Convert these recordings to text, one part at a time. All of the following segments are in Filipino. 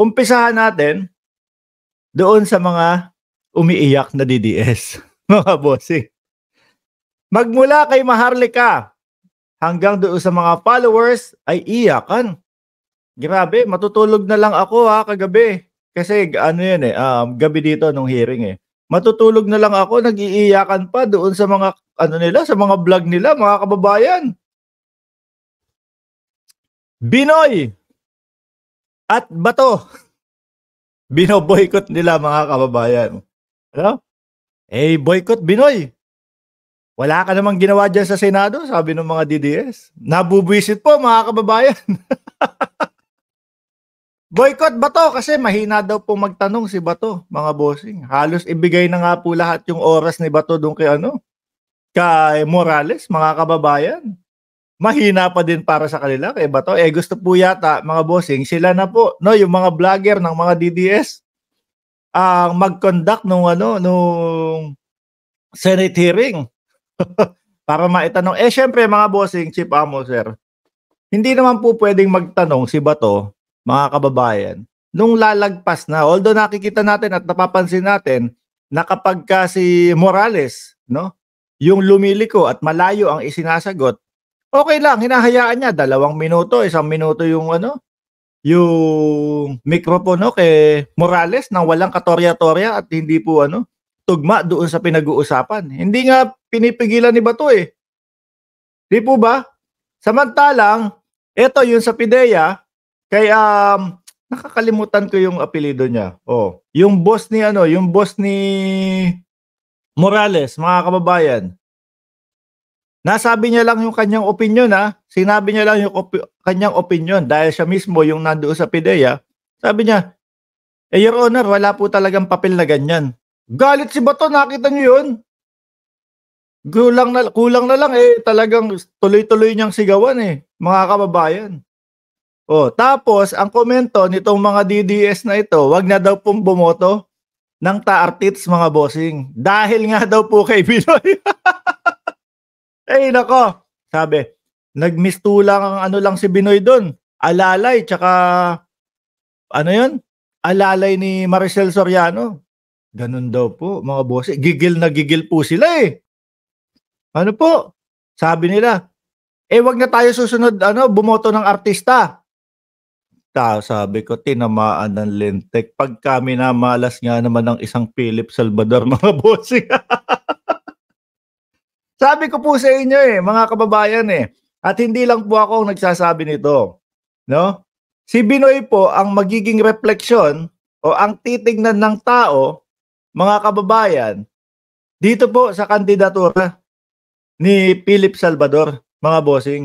umpisahan natin doon sa mga umiiyak na DDS, mga bossing. Magmula kay Maharlika hanggang doon sa mga followers ay iyakan. Grabe, matutulog na lang ako ha kagabi. Kasi ano yun eh, um, gabi dito nung hearing eh. Matutulog na lang ako, nagiiyakan pa doon sa mga ano nila, sa mga vlog nila, mga kababayan. Binoy, at bato. Binoboykot nila mga kababayan. Ano? Eh, boycott Binoy. Wala ka namang ginawa dyan sa Senado, sabi ng mga DDS. Nabubwisit po mga kababayan. Boycott Bato kasi mahina daw po magtanong si Bato, mga bossing. Halos ibigay na nga po lahat yung oras ni Bato doon kay ano? Kay Morales, mga kababayan mahina pa din para sa kanila kay Bato. Eh gusto po yata mga bossing sila na po no yung mga vlogger ng mga DDS ang uh, mag-conduct nung ano nung Senate hearing para maitanong eh syempre mga bossing Chief Amo sir. Hindi naman po pwedeng magtanong si Bato mga kababayan nung lalagpas na although nakikita natin at napapansin natin na kapag ka si Morales no yung lumiliko at malayo ang isinasagot Okay lang, hinahayaan niya. Dalawang minuto, isang minuto yung ano, yung mikropono kay Morales na walang katorya-torya at hindi po ano, tugma doon sa pinag-uusapan. Hindi nga pinipigilan ni Bato eh. Di po ba? Samantalang, ito yung sa Pidea, kay um, nakakalimutan ko yung apelido niya. Oh, yung boss ni ano, yung boss ni Morales, mga kababayan. Nasabi niya lang yung kanyang opinion ha. Ah. Sinabi niya lang yung op- kanyang opinion dahil siya mismo yung nandoon sa PIDEA. Sabi niya, eh Your Honor, wala po talagang papel na ganyan. Galit si Bato, nakita niyo yun? Kulang na, kulang na lang eh, talagang tuloy-tuloy niyang sigawan eh, mga kababayan. Oh, tapos ang komento nitong mga DDS na ito, wag na daw pong bumoto ng taartits mga bossing. Dahil nga daw po kay Binoy. Eh, nako, sabi, nagmistulang ang ano lang si Binoy doon. Alalay, tsaka, ano yun? Alalay ni Maricel Soriano. Ganun daw po, mga bose. Gigil na gigil po sila eh. Ano po? Sabi nila, eh wag na tayo susunod, ano, bumoto ng artista. Ta, sabi ko, tinamaan ng lintek. Pag kami na malas nga naman ng isang Philip Salvador, mga bose. Sabi ko po sa inyo eh, mga kababayan eh, at hindi lang po ako ang nagsasabi nito. No? Si Binoy po ang magiging refleksyon o ang titingnan ng tao, mga kababayan, dito po sa kandidatura ni Philip Salvador, mga bossing.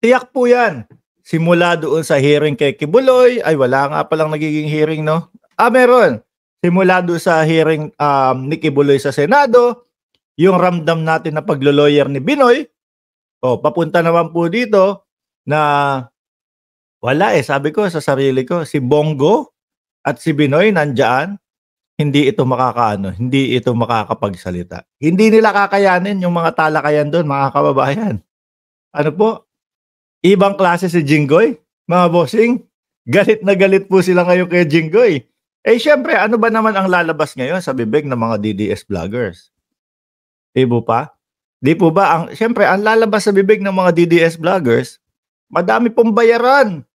Tiyak po yan. Simula doon sa hearing kay Kibuloy, ay wala nga palang nagiging hearing, no? Ah, meron simula do sa hearing um, ni Kibuloy sa Senado, yung ramdam natin na paglo-lawyer ni Binoy, o oh, papunta naman po dito na wala eh, sabi ko sa sarili ko, si Bongo at si Binoy nandiyan, hindi ito makakaano, hindi ito makakapagsalita. Hindi nila kakayanin yung mga talakayan doon, mga kababayan. Ano po? Ibang klase si Jinggoy, mga bossing. Galit na galit po sila ngayon kay Jinggoy eh syempre, ano ba naman ang lalabas ngayon sa bibig ng mga DDS vloggers? Ibo pa? Di po ba? Ang, syempre, ang lalabas sa bibig ng mga DDS vloggers, madami pong bayaran.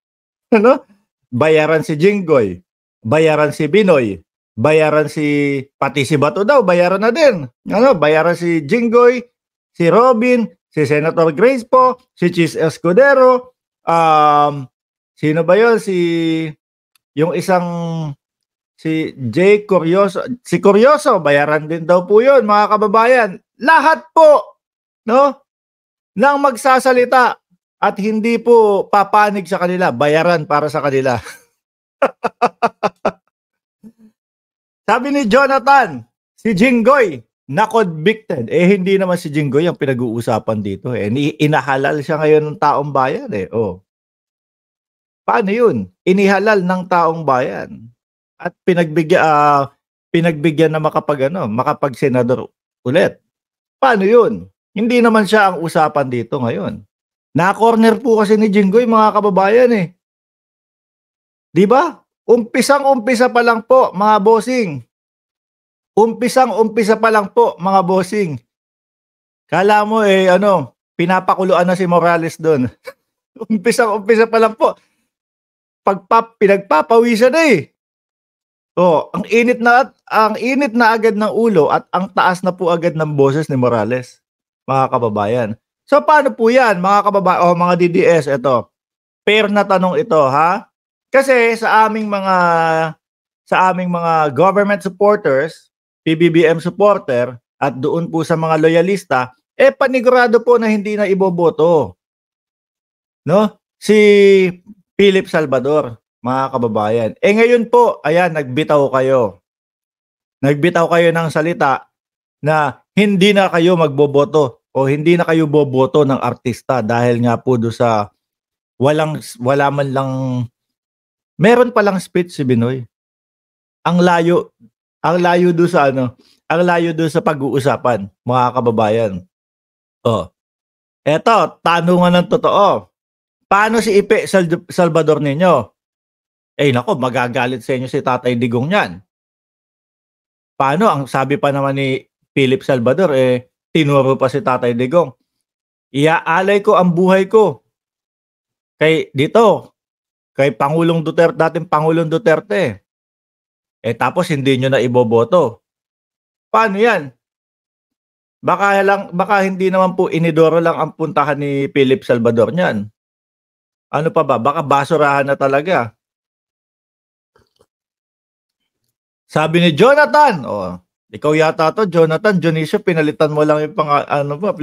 Ano? Bayaran si Jinggoy, bayaran si Binoy, bayaran si, pati si Bato daw, bayaran na din. Ano? Bayaran si Jinggoy, si Robin, si Senator Grace po, si Chis Escudero, um, sino ba yon Si, yung isang si Jay Curioso. Si Curioso, bayaran din daw po yun, mga kababayan. Lahat po, no? Nang magsasalita at hindi po papanig sa kanila, bayaran para sa kanila. Sabi ni Jonathan, si Jinggoy, na convicted. Eh, hindi naman si Jinggoy ang pinag-uusapan dito. Eh, Inihalal siya ngayon ng taong bayan eh. Oh. Paano yun? Inihalal ng taong bayan at pinagbigyan uh, ah, pinagbigyan na makapag ano, makapag senador ulit. Paano 'yun? Hindi naman siya ang usapan dito ngayon. Na-corner po kasi ni Jinggoy mga kababayan eh. 'Di ba? Umpisang umpisa pa lang po mga bossing. Umpisang umpisa pa lang po mga bossing. Kala mo eh ano, pinapakuluan na si Morales doon. umpisang umpisa pa lang po. Pagpap pinagpapawisan na eh. Oh, ang init na ang init na agad ng ulo at ang taas na po agad ng boses ni Morales. Mga kababayan. So paano po 'yan, mga kababayan oh, mga DDS ito? Fair na tanong ito, ha? Kasi sa aming mga sa aming mga government supporters, PBBM supporter at doon po sa mga loyalista, eh panigurado po na hindi na iboboto. No? Si Philip Salvador mga kababayan. Eh ngayon po, ayan, nagbitaw kayo. Nagbitaw kayo ng salita na hindi na kayo magboboto o hindi na kayo boboto ng artista dahil nga po do sa walang wala man lang meron pa lang speech si Binoy. Ang layo ang layo do sa ano, ang layo do sa pag-uusapan, mga kababayan. Oh. Eto, tanungan ng totoo. Paano si Ipe Salvador ninyo? Eh nako, magagalit sa inyo si Tatay Digong yan. Paano? Ang sabi pa naman ni Philip Salvador, eh, tinuro pa si Tatay Digong. Iaalay ko ang buhay ko kay dito, kay Pangulong Duterte, dating Pangulong Duterte. Eh tapos hindi nyo na iboboto. Paano yan? Baka, lang, baka hindi naman po inidoro lang ang puntahan ni Philip Salvador niyan. Ano pa ba? Baka basurahan na talaga. Sabi ni Jonathan, oh, ikaw yata to, Jonathan, Dionisio, pinalitan mo lang yung pang, ano ba,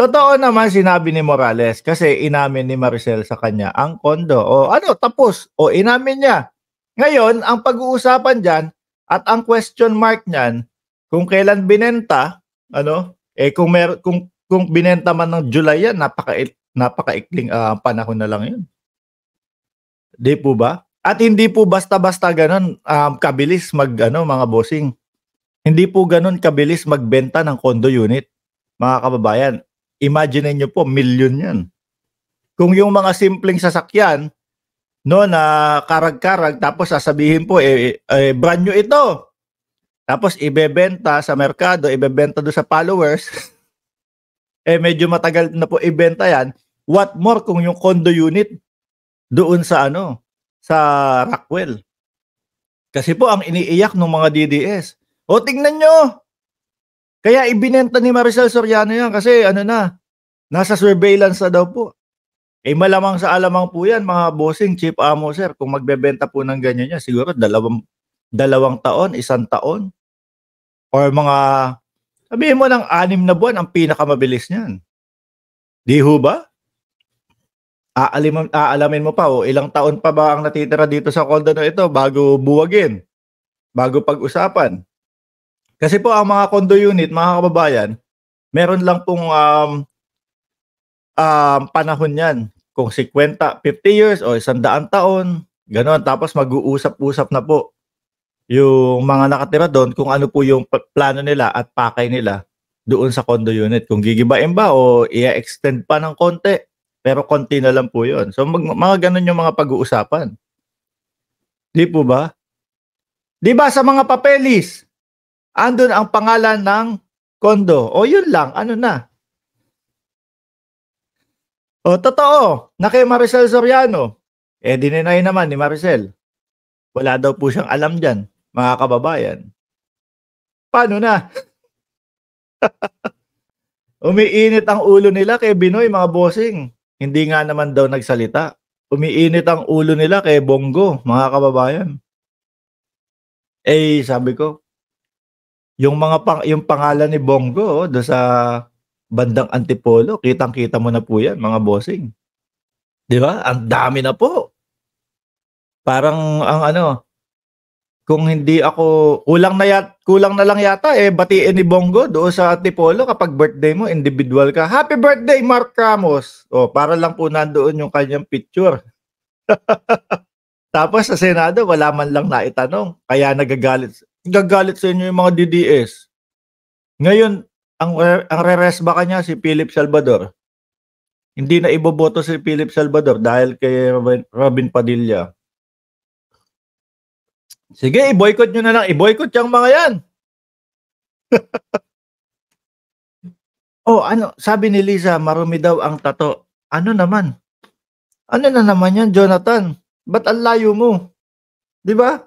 Totoo naman sinabi ni Morales kasi inamin ni Maricel sa kanya ang kondo. O ano, tapos. O inamin niya. Ngayon, ang pag-uusapan dyan at ang question mark niyan, kung kailan binenta, ano, eh kung, mer- kung, kung binenta man ng July yan, napaka, napakaikling uh, panahon na lang yun. Di po ba? At hindi po basta-basta ganun um, kabilis mag ano, mga bossing. Hindi po ganun kabilis magbenta ng condo unit, mga kababayan. Imagine niyo po, million 'yan. Kung yung mga simpleng sasakyan no na karag-karag tapos sasabihin po eh, eh brand new ito. Tapos ibebenta sa merkado, ibebenta do sa followers. eh medyo matagal na po ibenta 'yan. What more kung yung condo unit doon sa ano, sa Rockwell. Kasi po ang iniiyak ng mga DDS. O tingnan nyo! Kaya ibinenta ni Maricel Soriano yan kasi ano na, nasa surveillance na daw po. Eh malamang sa alamang po yan mga bossing, chief amo sir, kung magbebenta po ng ganyan niya, siguro dalawang, dalawang taon, isang taon, or mga, sabihin mo ng anim na buwan, ang pinakamabilis niyan. Di ho ba? aalimin, aalamin mo pa oh, ilang taon pa ba ang natitira dito sa condo na ito bago buwagin, bago pag-usapan. Kasi po ang mga condo unit, mga kababayan, meron lang pong um, um, panahon yan. Kung 50, 50 years o 100 taon, ganoon. Tapos mag-uusap-usap na po yung mga nakatira doon kung ano po yung plano nila at pakay nila doon sa condo unit. Kung gigibain ba o i-extend pa ng konti pero konti na lang po yun. So mag, mga ganun yung mga pag-uusapan. Di po ba? Di ba sa mga papelis, andun ang pangalan ng kondo. O yun lang, ano na. O totoo, na kay Maricel Soriano, eh dininay naman ni Maricel. Wala daw po siyang alam dyan, mga kababayan. Paano na? Umiinit ang ulo nila kay Binoy, mga bossing. Hindi nga naman daw nagsalita. Umiinit ang ulo nila kay Bongo, mga kababayan. Eh, sabi ko, yung mga pang, yung pangalan ni Bongo oh, do sa bandang Antipolo, kitang-kita mo na po 'yan, mga bossing. 'Di ba? Ang dami na po. Parang ang ano, kung hindi ako kulang na yat, kulang na lang yata eh batiin ni Bongo doon sa Tipolo kapag birthday mo individual ka. Happy birthday Mark Ramos. Oh, para lang po nandoon yung kanyang picture. Tapos sa Senado wala man lang naitanong. Kaya nagagalit gagalit sa inyo yung mga DDS. Ngayon, ang ang reres ba kanya si Philip Salvador? Hindi na iboboto si Philip Salvador dahil kay Robin Padilla Sige, i-boycott nyo na lang. I-boycott yung mga yan. oh, ano, sabi ni Lisa, marumi daw ang tato. Ano naman? Ano na naman yan, Jonathan? Ba't ang layo mo? Di ba?